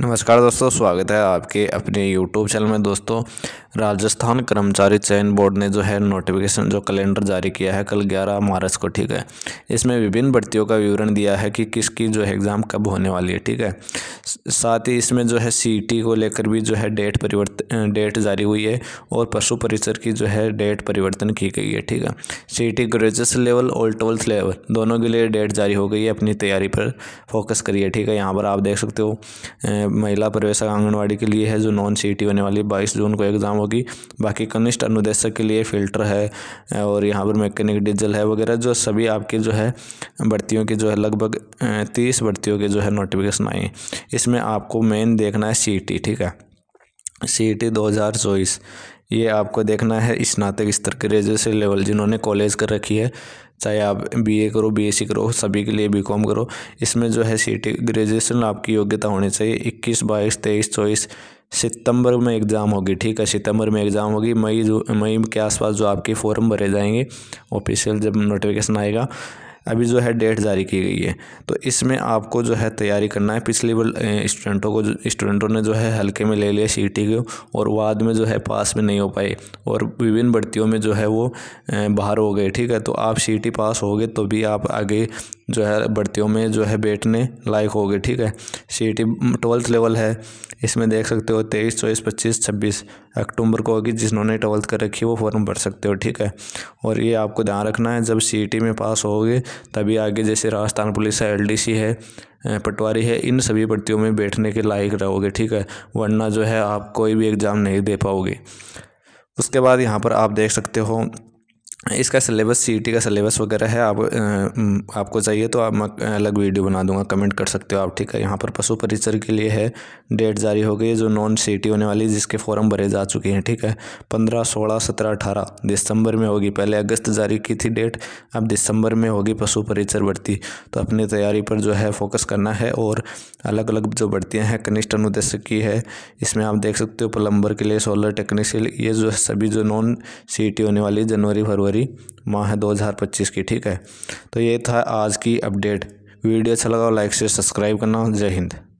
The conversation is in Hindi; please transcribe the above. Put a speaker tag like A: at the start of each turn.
A: नमस्कार दोस्तों स्वागत है आपके अपने यूट्यूब चैनल में दोस्तों राजस्थान कर्मचारी चयन बोर्ड ने जो है नोटिफिकेशन जो कैलेंडर जारी किया है कल 11 मार्च को ठीक है इसमें विभिन्न भर्तियों का विवरण दिया है कि किसकी जो है एग्ज़ाम कब होने वाली है ठीक है साथ ही इसमें जो है सीटी को लेकर भी जो है डेट परिवर्तन डेट जारी हुई है और पशु परिसर की जो है डेट परिवर्तन की गई है ठीक है सीटी ग्रेजुएस लेवल और ट्वेल्थ लेवल दोनों के लिए डेट जारी हो गई है अपनी तैयारी पर फोकस करिए ठीक है यहाँ पर आप देख सकते हो महिला प्रवेशक आंगनबाड़ी के लिए है जो नॉन सी होने वाली बाईस जून को एग्ज़ाम होगी बाकी कनिष्ठ अनुदेशक के लिए फ़िल्टर है और यहाँ पर मैकेनिक डीजल है वगैरह जो सभी आपके जो है भर्तियों के जो है लगभग तीस भर्तियों के जो है नोटिफिकेशन आए इसमें आपको मेन देखना है टी ठीक है हज़ार चौबीस ये आपको देखना है स्नातक स्तर के ग्रेजुएशन लेवल जिन्होंने कॉलेज कर रखी है चाहे आप बीए करो बीएससी करो सभी के लिए बीकॉम करो इसमें जो है सीटी ग्रेजुएशन आपकी योग्यता होनी चाहिए इक्कीस बाईस तेईस चौबीस सितंबर में एग्ज़ाम होगी ठीक है सितंबर में एग्ज़ाम होगी मई जो मई के आसपास जो आपके फॉर्म भरे जाएंगे ऑफिशियल जब नोटिफिकेशन आएगा अभी जो है डेट जारी की गई है तो इसमें आपको जो है तैयारी करना है पिछले बार स्टूडेंटों को स्टूडेंटों ने जो है हल्के में ले लिया सी को और बाद में जो है पास में नहीं हो पाए और विभिन्न भर्तियों में जो है वो बाहर हो गए ठीक है तो आप सी पास हो गए तो भी आप आगे जो है भर्तियों में जो है बैठने लायक हो गए ठीक है C E e twelfth level है इसमें देख सकते हो तेईस चौबीस पच्चीस छब्बीस अक्टूबर को होगी जिन्होंने ट्वेल्थ कर रखी वो फॉर्म भर सकते हो ठीक है और ये आपको ध्यान रखना है जब सी e में पास होगे तभी आगे जैसे राजस्थान पुलिस है एल है पटवारी है इन सभी भर्तियों में बैठने के लायक रहोगे ठीक है वरना जो है आप कोई भी एग्ज़ाम नहीं दे पाओगे उसके बाद यहाँ पर आप देख सकते हो इसका सिलेबस सी e का सिलेबस वगैरह है आप आपको चाहिए तो आप मैं अलग वीडियो बना दूंगा कमेंट कर सकते हो आप ठीक है यहाँ पर पशु परिसर के लिए है डेट जारी हो गई जो नॉन सी e होने वाली जिसके फॉर्म भरे जा चुके हैं ठीक है पंद्रह सोलह सत्रह अठारह दिसंबर में होगी पहले अगस्त जारी की थी डेट अब दिसंबर में होगी पशु परिचर बढ़ती तो अपनी तैयारी पर जो है फोकस करना है और अलग अलग जो बढ़तियाँ हैं कनिष्ठ अनुदेशक की है इसमें आप देख सकते हो प्लम्बर के लिए सोलर टेक्निशियल ये जो सभी जो नॉन सी e होने वाली जनवरी फरवरी फरवरी माह है दो की ठीक है तो ये था आज की अपडेट वीडियो अच्छा लगा लाइक से सब्सक्राइब करना जय हिंद